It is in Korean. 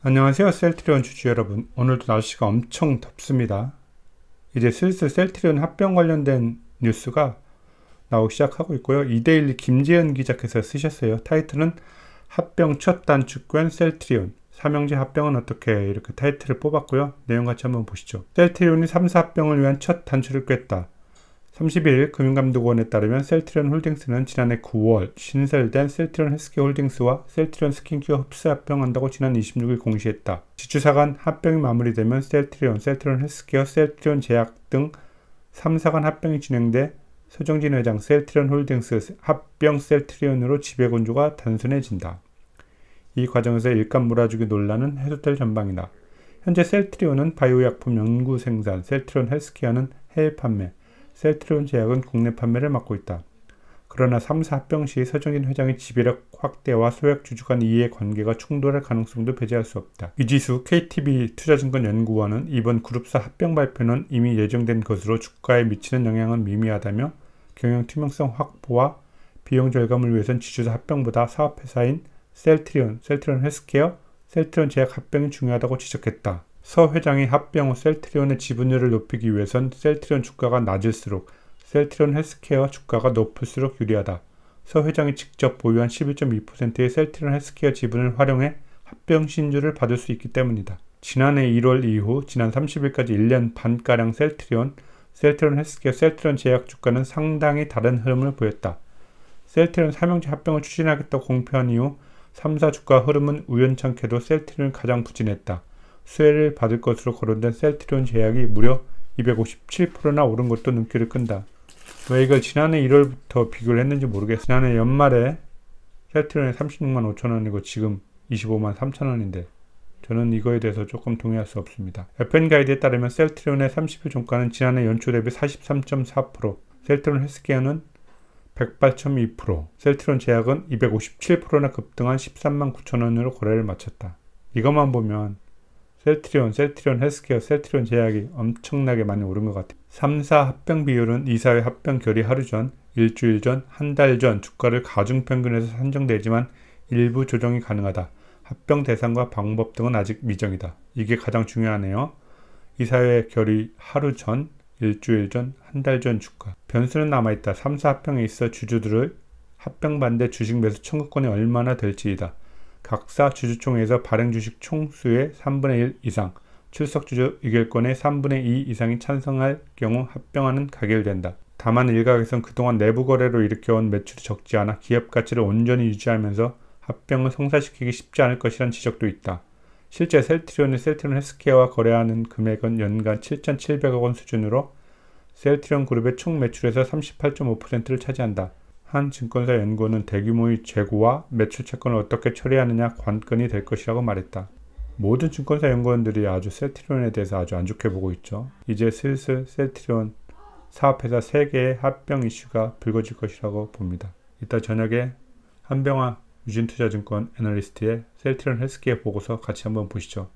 안녕하세요 셀트리온 주주 여러분 오늘도 날씨가 엄청 덥습니다 이제 슬슬 셀트리온 합병 관련된 뉴스가 나오기 시작하고 있고요 이데일리 김재현 기자께서 쓰셨어요 타이틀은 합병 첫 단축권 셀트리온 삼형제 합병은 어떻게 이렇게 타이틀을 뽑았고요 내용 같이 한번 보시죠 셀트리온이 3사 합병을 위한 첫 단추를 꿰다 30일 금융감독원에 따르면 셀트리온 홀딩스는 지난해 9월 신설된 셀트리온 헬스케어 홀딩스와 셀트리온 스킨케어 흡수 합병한다고 지난 26일 공시했다. 지주사 간 합병이 마무리되면 셀트리온, 셀트리온 헬스케어, 셀트리온 제약 등 3사 간 합병이 진행돼 서정진 회장 셀트리온 홀딩스 합병 셀트리온으로 지배건조가 단순해진다. 이 과정에서 일감 몰아주기 논란은 해소될 전망이다. 현재 셀트리온은 바이오약품 연구 생산, 셀트리온 헬스케어는 해외 판매, 셀트리온 제약은 국내 판매를 맡고 있다. 그러나 3사 합병 시 서정인 회장의 지배력 확대와 소액 주주 간 이해 관계가 충돌할 가능성도 배제할 수 없다. 이지수 KTB 투자증권연구원은 이번 그룹사 합병 발표는 이미 예정된 것으로 주가에 미치는 영향은 미미하다며 경영 투명성 확보와 비용 절감을 위해선 지주사 합병보다 사업회사인 셀트리온, 셀트리온 헬스케어, 셀트리온 제약 합병이 중요하다고 지적했다. 서 회장이 합병 후 셀트리온의 지분율을 높이기 위해선 셀트리온 주가가 낮을수록 셀트리온 헬스케어 주가가 높을수록 유리하다. 서 회장이 직접 보유한 11.2%의 셀트리온 헬스케어 지분을 활용해 합병 신주를 받을 수 있기 때문이다. 지난해 1월 이후 지난 30일까지 1년 반가량 셀트리온, 셀트리온 헬스케어, 셀트리온 제약 주가는 상당히 다른 흐름을 보였다. 셀트리온 삼형제 합병을 추진하겠다고 공표한 이후 3사 주가 흐름은 우연찮게도 셀트리온을 가장 부진했다. 수혜를 받을 것으로 거론된 셀트리온 제약이 무려 257%나 오른 것도 눈길을 끈다. 왜 이걸 지난해 1월부터 비교를 했는지 모르겠어. 지난해 연말에 셀트리온이 36만 5천 원이고 지금 25만 3천 원인데 저는 이거에 대해서 조금 동의할 수 없습니다. FN 가이드에 따르면 셀트리온의 30일 종가는 지난해 연초 대비 43.4%, 셀트리온 헬스케어는 108.2%, 셀트리온 제약은 257%나 급등한 13만 9천 원으로 거래를 마쳤다. 이것만 보면 셀트리온, 셀트리온 헬스케어, 셀트리온 제약이 엄청나게 많이 오른 것 같아요. 3, 사 합병 비율은 이사회 합병 결의 하루 전, 일주일 전, 한 달 전 주가를 가중평균에서 산정되지만 일부 조정이 가능하다. 합병 대상과 방법 등은 아직 미정이다. 이게 가장 중요하네요. 이사회 결의 하루 전, 일주일 전, 한 달 전 주가. 변수는 남아있다. 3, 사 합병에 있어 주주들을 합병 반대 주식 매수 청구권이 얼마나 될지이다. 각사 주주총회에서 발행 주식 총수의 3분의 1 이상, 출석 주주 의결권의 3분의 2 이상이 찬성할 경우 합병하는 가결된다. 다만 일각에선 그동안 내부 거래로 일으켜온 매출이 적지 않아 기업 가치를 온전히 유지하면서 합병을 성사시키기 쉽지 않을 것이란 지적도 있다. 실제 셀트리온의 셀트리온 헬스케어와 거래하는 금액은 연간 7,700억 원 수준으로 셀트리온 그룹의 총 매출에서 38.5%를 차지한다. 한 증권사 연구원은 대규모의 재고와 매출 채권을 어떻게 처리하느냐 관건이 될 것이라고 말했다. 모든 증권사 연구원들이 아주 세트리온에 대해서 아주 안 좋게 보고 있죠. 이제 슬슬 세트리온 사업회사 3개의 합병 이슈가 불거질 것이라고 봅니다. 이따 저녁에 한병화 유진투자증권 애널리스트의 셀트리온 헬스케어 보고서 같이 한번 보시죠.